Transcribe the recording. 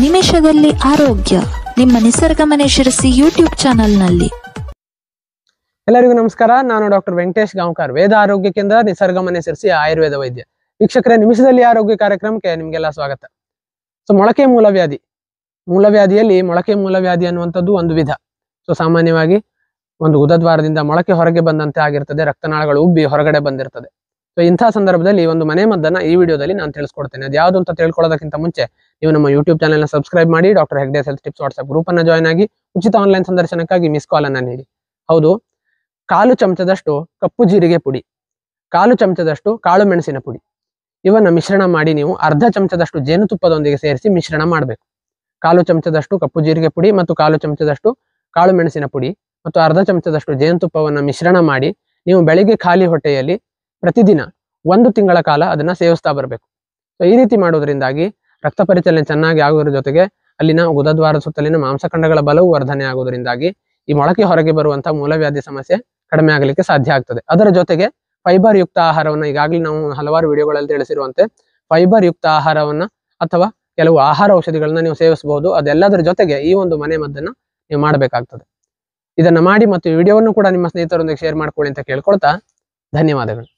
ನಿಮಿಷದಲ್ಲಿ ಆರೋಗ್ಯ ನಿಮ್ಮ ನಿಸರ್ಗ ಮನೆ ಶಿರಸಿ ಯೂಟ್ಯೂಬ್ ಚಾನೆಲ್ನಲ್ಲಿ ಎಲ್ಲರಿಗೂ ನಮಸ್ಕಾರ ನಾನು ಡಾಕ್ಟರ್ ವೆಂಕಟೇಶ್ ಗಾಂವ್ಕರ್ ವೇದ ಆರೋಗ್ಯ ಕೇಂದ್ರ ನಿಸರ್ಗ ಮನೆ ಶಿರಸಿ ಆಯುರ್ವೇದ ವೈದ್ಯ ವೀಕ್ಷಕರ ನಿಮಿಷದಲ್ಲಿ ಆರೋಗ್ಯ ಕಾರ್ಯಕ್ರಮಕ್ಕೆ ನಿಮಗೆಲ್ಲ ಸ್ವಾಗತ ಸೊ ಮೊಳಕೆ ಮೂಲವ್ಯಾಧಿ ಮೂಲವ್ಯಾಧಿಯಲ್ಲಿ ಮೊಳಕೆ ಮೂಲವ್ಯಾಧಿ ಅನ್ನುವಂಥದ್ದು ಒಂದು ವಿಧ ಸೊ ಸಾಮಾನ್ಯವಾಗಿ ಒಂದು ಉದದ್ವಾರದಿಂದ ಮೊಳಕೆ ಹೊರಗೆ ಬಂದಂತೆ ಆಗಿರ್ತದೆ ರಕ್ತನಾಳಗಳು ಉಬ್ಬಿ ಹೊರಗಡೆ ಬಂದಿರ್ತದೆ ಸೊ ಇಂಥ ಸಂದರ್ಭದಲ್ಲಿ ಒಂದು ಮನೆ ಮದ್ದನ್ನ ಈ ವಿಡಿಯೋದಲ್ಲಿ ನಾನು ತಿಳಿಸ್ಕೊಡ್ತೇನೆ ಅದು ಯಾವುದು ಅಂತ ತಿಳ್ಕೊಳ್ಳೋದಕ್ಕಿಂತ ಮುಂಚೆ ನೀವು ನಮ್ಮ ಯೂಟ್ಯೂಬ್ ಚಾನಲ್ನ ಸಬ್ಸ್ಕ್ರೈಬ್ ಮಾಡಿ doctor Hegde health tips WhatsApp group ಅನ್ನ ಜಾಯ್ನ್ ಆಗಿ ಉಚಿತ ಆನ್ಲೈನ್ ಸಂದರ್ಶನಕ್ಕಾಗಿ ಮಿಸ್ ಕಾಲ್ ಅನ್ನ ನೀಡಿ ಹೌದು ಕಾಲು ಚಮಚದಷ್ಟು ಕಪ್ಪು ಜೀರಿಗೆ ಪುಡಿ ಕಾಲು ಚಮಚದಷ್ಟು ಕಾಳು ಮೆಣಸಿನ ಪುಡಿ ಇವನ್ನ ಮಿಶ್ರಣ ಮಾಡಿ ನೀವು ಅರ್ಧ ಚಮಚದಷ್ಟು ಜೇನುತುಪ್ಪದೊಂದಿಗೆ ಸೇರಿಸಿ ಮಿಶ್ರಣ ಮಾಡಬೇಕು ಕಾಲು ಚಮಚದಷ್ಟು ಕಪ್ಪು ಜೀರಿಗೆ ಪುಡಿ ಮತ್ತು ಕಾಲು ಚಮಚದಷ್ಟು ಕಾಳು ಮೆಣಸಿನ ಪುಡಿ ಮತ್ತು ಅರ್ಧ ಚಮಚದಷ್ಟು ಜೇನುತುಪ್ಪವನ್ನು ಮಿಶ್ರಣ ಮಾಡಿ ನೀವು ಬೆಳಿಗ್ಗೆ ಖಾಲಿ ಹೊಟ್ಟೆಯಲ್ಲಿ ಪ್ರತಿದಿನ ಒಂದು ತಿಂಗಳ ಕಾಲ ಅದನ್ನ ಸೇವಿಸ್ತಾ ಬರಬೇಕು ಈ ರೀತಿ ಮಾಡೋದ್ರಿಂದಾಗಿ ರಕ್ತ ಪರಿಚಲನೆ ಚೆನ್ನಾಗಿ ಆಗುವುದರ ಜೊತೆಗೆ ಅಲ್ಲಿನ ಗುದದ್ವಾರದ ಸುತ್ತಲಿನ ಮಾಂಸಖಂಡಗಳ ಬಲವು ವರ್ಧನೆ ಆಗುವುದರಿಂದಾಗಿ ಈ ಮೊಳಕೆ ಹೊರಗೆ ಬರುವಂತಹ ಮೂಲವ್ಯಾಧಿ ಸಮಸ್ಯೆ ಕಡಿಮೆ ಆಗಲಿಕ್ಕೆ ಸಾಧ್ಯ ಆಗ್ತದೆ ಅದರ ಜೊತೆಗೆ ಫೈಬರ್ ಯುಕ್ತ ಆಹಾರವನ್ನು ಈಗಾಗಲೇ ನಾವು ಹಲವಾರು ವಿಡಿಯೋಗಳಲ್ಲಿ ತಿಳಿಸಿರುವಂತೆ ಫೈಬರ್ ಯುಕ್ತ ಆಹಾರವನ್ನ ಅಥವಾ ಕೆಲವು ಆಹಾರ ಔಷಧಿಗಳನ್ನ ನೀವು ಸೇವಿಸಬಹುದು ಅದೆಲ್ಲದರ ಜೊತೆಗೆ ಈ ಒಂದು ಮನೆ ಮದ್ದನ್ನ ನೀವು ಮಾಡಬೇಕಾಗ್ತದೆ ಇದನ್ನ ಮಾಡಿ ಮತ್ತು ಈ ವಿಡಿಯೋವನ್ನು ಕೂಡ ನಿಮ್ಮ ಸ್ನೇಹಿತರೊಂದಿಗೆ ಶೇರ್ ಮಾಡ್ಕೊಳ್ಳಿ ಅಂತ ಕೇಳ್ಕೊಳ್ತಾ ಧನ್ಯವಾದಗಳು